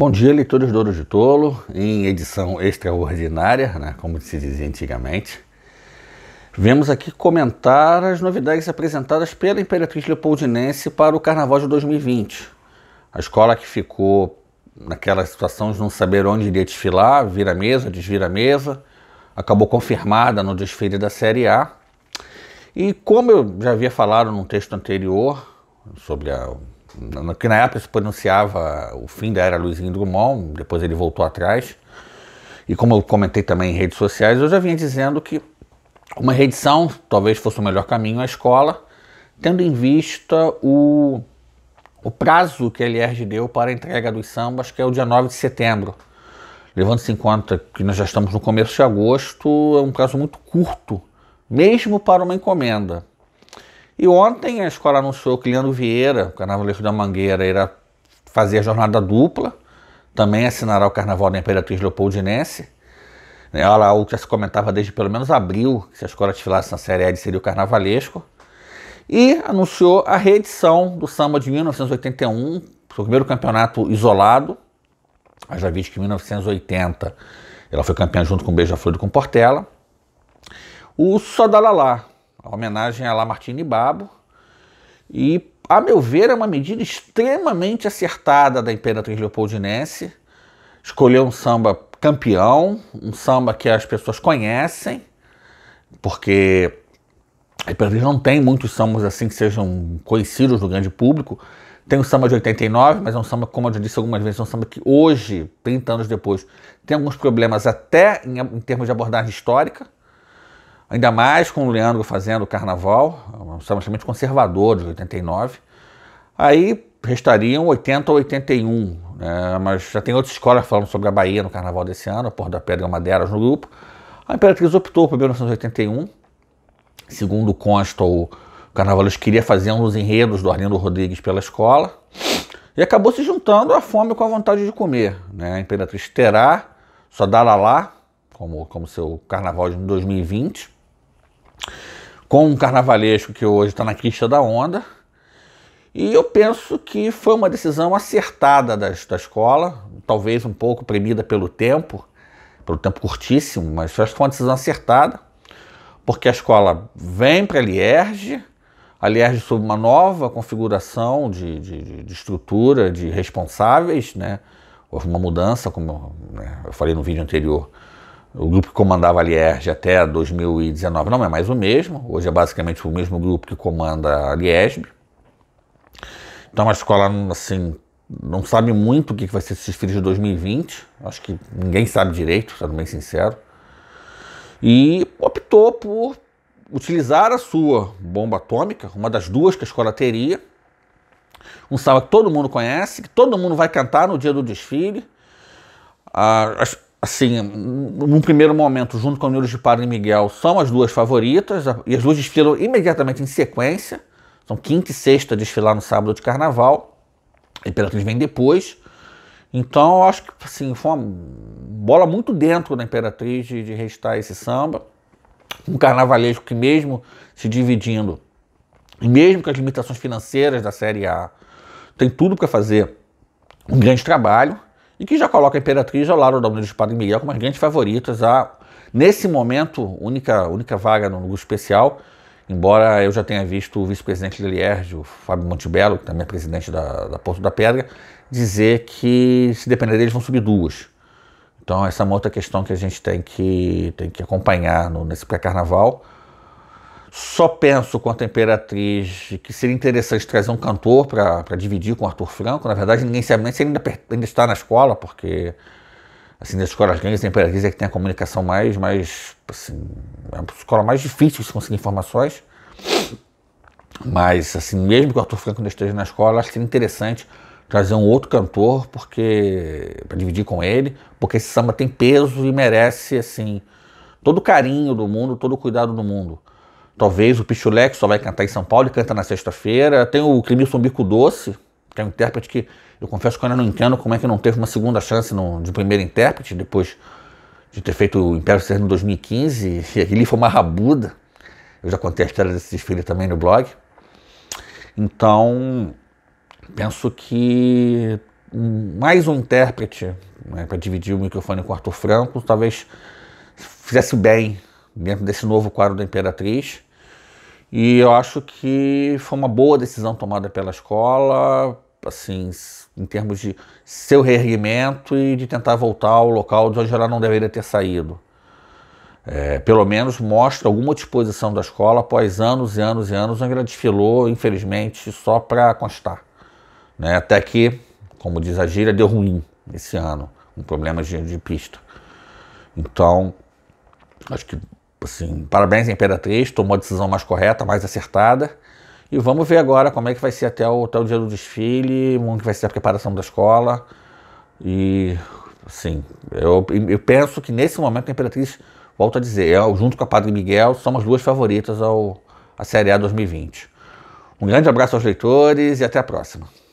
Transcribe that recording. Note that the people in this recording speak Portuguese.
Bom dia, leitores do Ouro de Tolo, em edição extraordinária, né, como se dizia antigamente. Vemos aqui comentar as novidades apresentadas pela Imperatriz Leopoldinense para o Carnaval de 2020. A escola que ficou naquela situação de não saber onde iria desfilar, vira mesa, desvira mesa, acabou confirmada no desfile da Série A. E como eu já havia falado num texto anterior sobre a no, que na época se pronunciava o fim da era Luizinho Drummond, depois ele voltou atrás. E como eu comentei também em redes sociais, eu já vinha dizendo que uma reedição talvez fosse o melhor caminho à escola, tendo em vista o, o prazo que a LRG deu para a entrega dos sambas, que é o dia 9 de setembro. Levando-se em conta que nós já estamos no começo de agosto, é um prazo muito curto, mesmo para uma encomenda. E ontem a escola anunciou que Leandro Vieira, o carnavalesco da Mangueira, irá fazer a jornada dupla, também assinará o carnaval da Imperatriz Leopoldinense. Né, olha lá, o que já se comentava desde pelo menos abril, que se a escola desfilasse na Série A, seria o carnavalesco. E anunciou a reedição do samba de 1981, seu primeiro campeonato isolado. Eu já vi que em 1980 ela foi campeã junto com Beija-Flor e com Portela. O Sodalala, homenagem a Lamartine Babo. E, a meu ver, é uma medida extremamente acertada da Imperatriz Leopoldinense. Escolher um samba campeão, um samba que as pessoas conhecem, porque a Imperatriz não tem muitos sambas assim que sejam conhecidos do grande público. Tem o samba de 89, mas é um samba, como eu já disse algumas vezes, é um samba que hoje, 30 anos depois, tem alguns problemas até em, em termos de abordagem histórica ainda mais com o Leandro fazendo o carnaval, estamos extremamente conservador de 89. Aí restariam 80 ou 81, né? mas já tem outras escolas falando sobre a Bahia no carnaval desse ano, a Porto da Pedra e uma no grupo. A Imperatriz optou por 1981, segundo consta o Carnavalesco queria fazer uns enredos do Arlindo Rodrigues pela escola e acabou se juntando a fome com a vontade de comer. Né? A Imperatriz terá só dará lá, como, como seu carnaval de 2020, com um carnavalesco que hoje está na crista da onda. E eu penso que foi uma decisão acertada da, da escola, talvez um pouco premida pelo tempo, pelo tempo curtíssimo, mas acho que foi uma decisão acertada, porque a escola vem para a Lierge, a Lierge sob uma nova configuração de, de, de estrutura, de responsáveis, né? houve uma mudança, como eu né, falei no vídeo anterior, o grupo que comandava a Lierge até 2019 não é mais o mesmo, hoje é basicamente o mesmo grupo que comanda a Liesb. Então, é a escola, assim, não sabe muito o que vai ser esses filhos de 2020, acho que ninguém sabe direito, sendo bem sincero, e optou por utilizar a sua bomba atômica, uma das duas que a escola teria, um samba que todo mundo conhece, que todo mundo vai cantar no dia do desfile. Ah, as, assim, num primeiro momento, junto com o Nilo de Padre Miguel, são as duas favoritas, e as duas desfilam imediatamente em sequência. São quinta e sexta a desfilar no sábado de carnaval. A Imperatriz vem depois. Então, eu acho que assim, foi uma bola muito dentro da Imperatriz de, de restar esse samba. Um carnavalesco que, mesmo se dividindo, e mesmo com as limitações financeiras da Série A, tem tudo para fazer um grande trabalho e que já coloca a Imperatriz ao lado da Unidos de Padre Miguel como as grandes favoritas a, nesse momento, única, única vaga no grupo especial, embora eu já tenha visto o vice-presidente da Lierge, o Fábio Montebello, que também é presidente da, da Porto da Pedra, dizer que se depender deles vão subir duas. Então essa é uma outra questão que a gente tem que, tem que acompanhar no, nesse pré-carnaval. Só penso quanto à Imperatriz que seria interessante trazer um cantor para dividir com o Arthur Franco. Na verdade, ninguém sabe nem se ele ainda, ainda está na escola, porque assim, das escolas grandes, a Imperatriz é que tem a comunicação mais, mais assim, é uma escola mais difícil de conseguir informações. Mas, assim, mesmo que o Arthur Franco ainda esteja na escola, acho que seria interessante trazer um outro cantor, porque para dividir com ele, porque esse samba tem peso e merece, assim, todo o carinho do mundo, todo o cuidado do mundo. Talvez o Pichulec só vai cantar em São Paulo e canta na sexta-feira. Tem o Clemilson Bico Doce, que é um intérprete que eu confesso que eu ainda não entendo como é que não teve uma segunda chance no, de primeiro intérprete, depois de ter feito o Império Serrano em 2015. E aquele foi uma rabuda. Eu já contei a história desse desfile também no blog. Então, penso que mais um intérprete né, para dividir o microfone com o Arthur Franco talvez fizesse bem dentro desse novo quadro da Imperatriz. E eu acho que foi uma boa decisão tomada pela escola, assim, em termos de seu reerguimento e de tentar voltar ao local de onde ela não deveria ter saído. É, pelo menos mostra alguma disposição da escola após anos e anos e anos, onde ela desfilou, infelizmente, só para constar. Né? Até que, como diz a gíria, deu ruim esse ano, com problemas de, de pista. Então, acho que assim, parabéns à Imperatriz, tomou a decisão mais correta, mais acertada. E vamos ver agora como é que vai ser até o, até o dia do desfile, como é que vai ser a preparação da escola. E, assim, eu, eu penso que nesse momento a Imperatriz, volto a dizer, eu, é junto com a Padre Miguel, somos duas favoritas ao, à Série A 2020. Um grande abraço aos leitores e até a próxima.